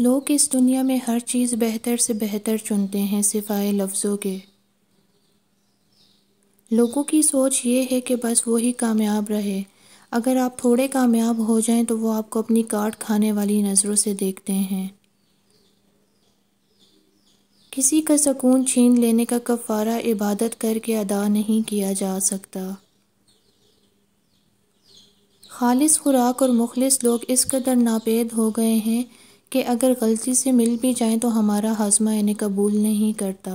लोग इस दुनिया में हर चीज़ बेहतर से बेहतर चुनते हैं सिवाय लफ्ज़ों के लोगों की सोच ये है कि बस वो ही कामयाब रहे अगर आप थोड़े कामयाब हो जाएं तो वो आपको अपनी काट खाने वाली नज़रों से देखते हैं किसी का सकून छीन लेने का कफ़ारा इबादत करके अदा नहीं किया जा सकता खालिस खुराक और मुखलिस लोग इस कदर नापेद हो गए हैं कि अगर गलती से मिल भी जाए तो हमारा हाजमा इन्हें कबूल नहीं करता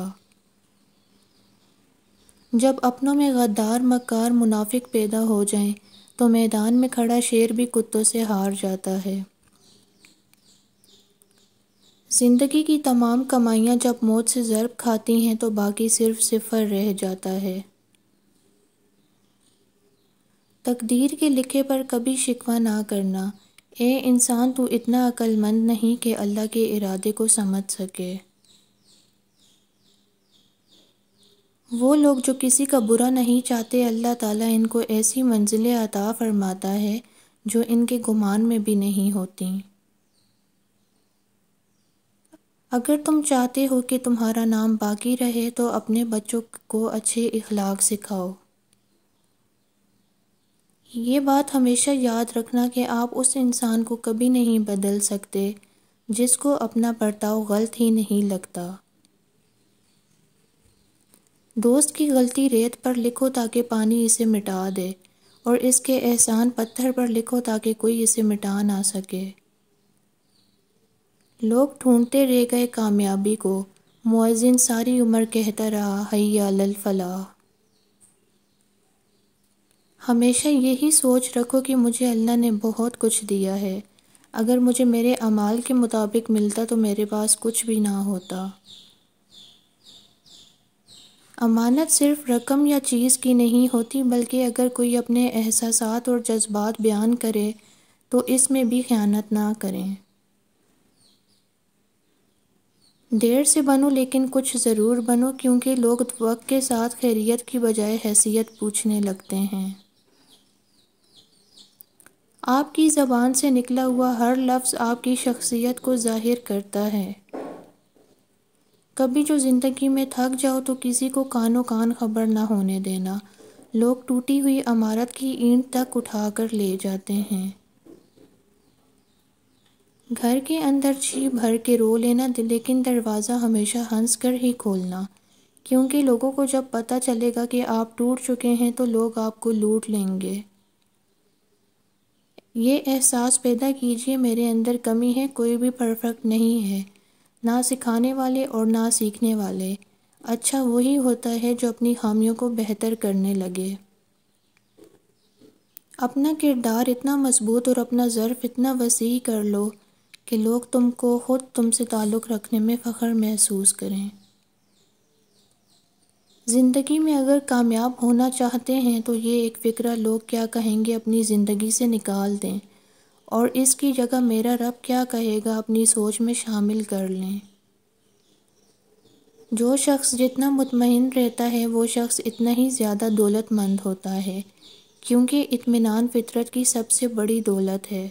जब अपनों में गद्दार मकार मुनाफिक पैदा हो जाएं तो मैदान में खड़ा शेर भी कुत्तों से हार जाता है ज़िंदगी की तमाम कमाइयाँ जब मौत से ज़रब खाती हैं तो बाकी सिर्फ सिफर रह जाता है तकदीर के लिखे पर कभी शिकवा ना करना ए इंसान तू इतना अक्लमंद नहीं कि अल्लाह के इरादे को समझ सके वो लोग जो किसी का बुरा नहीं चाहते अल्लाह ताला इनको ऐसी मंजिलें अता फरमाता है जो इनके गुमान में भी नहीं होती अगर तुम चाहते हो कि तुम्हारा नाम बाकी रहे तो अपने बच्चों को अच्छे इखलाक सिखाओ ये बात हमेशा याद रखना कि आप उस इंसान को कभी नहीं बदल सकते जिसको अपना बर्ताव गलत ही नहीं लगता दोस्त की गलती रेत पर लिखो ताकि पानी इसे मिटा दे और इसके एहसान पत्थर पर लिखो ताकि कोई इसे मिटा ना सके लोग ढूंढते रह गए कामयाबी को मुआजिन सारी उम्र कहता रहा हैया फलाह हमेशा यही सोच रखो कि मुझे अल्लाह ने बहुत कुछ दिया है अगर मुझे मेरे अमाल के मुताबिक मिलता तो मेरे पास कुछ भी ना होता अमानत सिर्फ रकम या चीज़ की नहीं होती बल्कि अगर कोई अपने एहसास और जज्बात बयान करे तो इसमें भी ख़यानत ना करें देर से बनो लेकिन कुछ ज़रूर बनो क्योंकि लोग वक्त के साथ खैरियत की बजाय हैसियत पूछने लगते हैं आपकी ज़बान से निकला हुआ हर लफ्ज़ आपकी शख्सियत को जाहिर करता है कभी जो ज़िंदगी में थक जाओ तो किसी को कानो कान खबर ना होने देना लोग टूटी हुई अमारत की ईंट तक उठाकर ले जाते हैं घर के अंदर छी भर के रो लेना लेकिन दरवाज़ा हमेशा हंस कर ही खोलना क्योंकि लोगों को जब पता चलेगा कि आप टूट चुके हैं तो लोग आपको लूट लेंगे ये एहसास पैदा कीजिए मेरे अंदर कमी है कोई भी परफेक्ट नहीं है ना सिखाने वाले और ना सीखने वाले अच्छा वही होता है जो अपनी खामियों को बेहतर करने लगे अपना किरदार इतना मजबूत और अपना ज़र्फ इतना वसी कर लो कि लोग तुमको ख़ुद तुमसे ताल्लुक़ रखने में फ़ख्र महसूस करें ज़िंदगी में अगर कामयाब होना चाहते हैं तो ये एक फ़िक्र लोग क्या कहेंगे अपनी ज़िंदगी से निकाल दें और इसकी जगह मेरा रब क्या कहेगा अपनी सोच में शामिल कर लें जो शख्स जितना मुतमिन रहता है वो शख्स इतना ही ज़्यादा दौलतमंद होता है क्योंकि इतमान फितरत की सबसे बड़ी दौलत है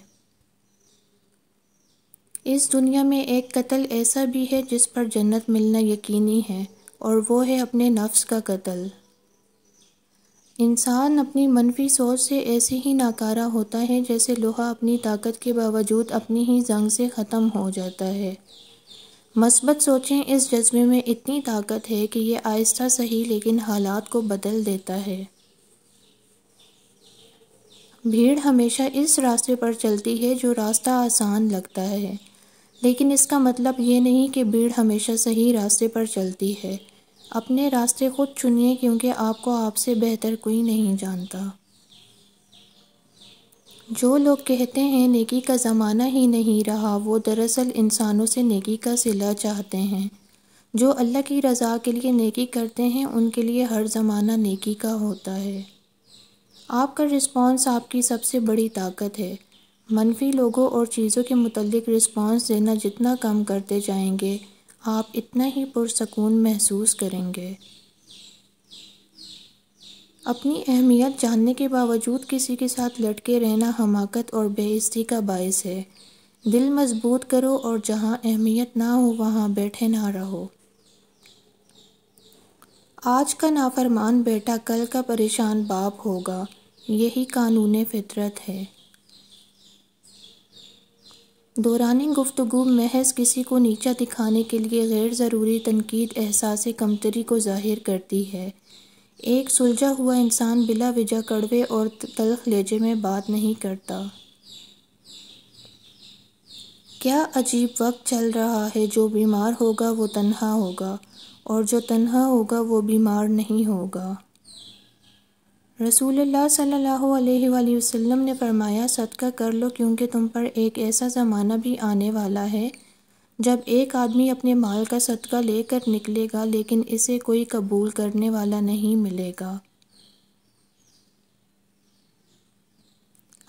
इस दुनिया में एक कत्ल ऐसा भी है जिस पर जन्नत मिलना यकीनी है और वो है अपने नफ्स का कत्ल इंसान अपनी मनफी सोच से ऐसे ही नाकारा होता है जैसे लोहा अपनी ताकत के बावजूद अपनी ही जंग से ख़त्म हो जाता है मस्बत सोचें इस जज्बे में इतनी ताकत है कि यह आहिस्ता सही लेकिन हालात को बदल देता है भीड़ हमेशा इस रास्ते पर चलती है जो रास्ता आसान लगता है लेकिन इसका मतलब ये नहीं कि भीड़ हमेशा सही रास्ते पर चलती है अपने रास्ते खुद चुनिए क्योंकि आपको आपसे बेहतर कोई नहीं जानता जो लोग कहते हैं नेकी का ज़माना ही नहीं रहा वो दरअसल इंसानों से नेकी का सिला चाहते हैं जो अल्लाह की रज़ा के लिए नेकी करते हैं उनके लिए हर ज़माना नेकी का होता है आपका रिस्पांस आपकी सबसे बड़ी ताकत है मनफी लोगों और चीज़ों के मतलब रिस्पांस देना जितना कम करते जाएंगे आप इतना ही पुरसकून महसूस करेंगे अपनी अहमियत जानने के बावजूद किसी के साथ लटके रहना हमाकत और बेइज्जती का बायस है दिल मजबूत करो और जहाँ अहमियत ना हो वहाँ बैठे ना रहो आज का नाफरमान बेटा कल का परेशान बाप होगा यही कानून फितरत है दौरानी गुफ्तु महज किसी को नीचा दिखाने के लिए गैर ज़रूरी तनकीद एहसास कमतरी को ज़ाहिर करती है एक सुलझा हुआ इंसान बिला वजह कड़वे और तलख लेजे में बात नहीं करता क्या अजीब वक्त चल रहा है जो बीमार होगा वो तन्हा होगा और जो तन्हा होगा वो बीमार नहीं होगा रसूल सल्लल्लाहु वसम ने फरमाया सदका कर लो क्योंकि तुम पर एक ऐसा ज़माना भी आने वाला है जब एक आदमी अपने माल का सदका लेकर निकलेगा लेकिन इसे कोई कबूल करने वाला नहीं मिलेगा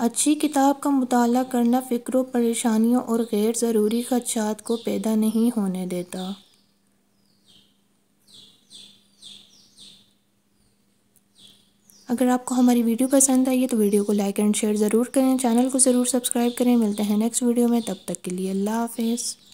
अच्छी किताब का मुताल करना फ़िक्र परेशानियों और गैर ज़रूरी खदशात को पैदा नहीं होने देता अगर आपको हमारी वीडियो पसंद आई है तो वीडियो को लाइक एंड शेयर ज़रूर करें चैनल को ज़रूर सब्सक्राइब करें मिलते हैं नेक्स्ट वीडियो में तब तक के लिए अल्लाह हाफिज़